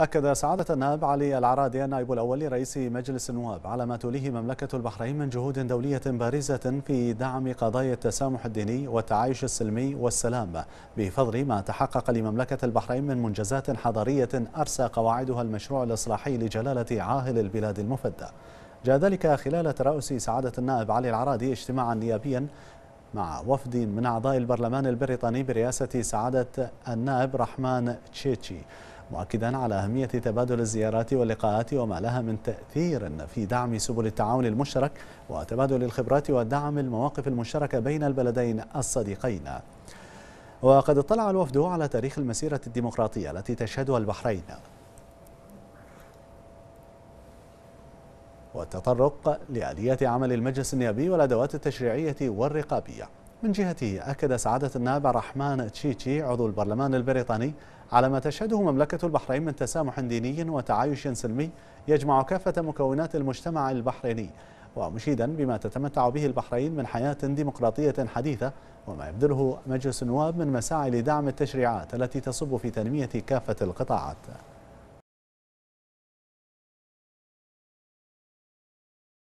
أكد سعادة النائب علي العرادي النائب الأول لرئيس مجلس النواب على ما توليه مملكة البحرين من جهود دولية بارزة في دعم قضايا التسامح الديني والتعايش السلمي والسلام بفضل ما تحقق لمملكة البحرين من منجزات حضارية أرسى قواعدها المشروع الإصلاحي لجلالة عاهل البلاد المفدى جاء ذلك خلال ترأس سعادة النائب علي العرادي اجتماعا نيابيا مع وفد من أعضاء البرلمان البريطاني برئاسة سعادة النائب رحمن تشيتشي مؤكدا على أهمية تبادل الزيارات واللقاءات وما لها من تأثير في دعم سبل التعاون المشترك وتبادل الخبرات ودعم المواقف المشتركة بين البلدين الصديقين وقد اطلع الوفد على تاريخ المسيرة الديمقراطية التي تشهدها البحرين والتطرق لآليات عمل المجلس النيابي والأدوات التشريعية والرقابية من جهته أكد سعادة النائب الرحمن تشيتشي عضو البرلمان البريطاني على ما تشهده مملكة البحرين من تسامح ديني وتعايش سلمي يجمع كافة مكونات المجتمع البحريني ومشيدا بما تتمتع به البحرين من حياة ديمقراطية حديثة وما يبذله مجلس النواب من مساعي لدعم التشريعات التي تصب في تنمية كافة القطاعات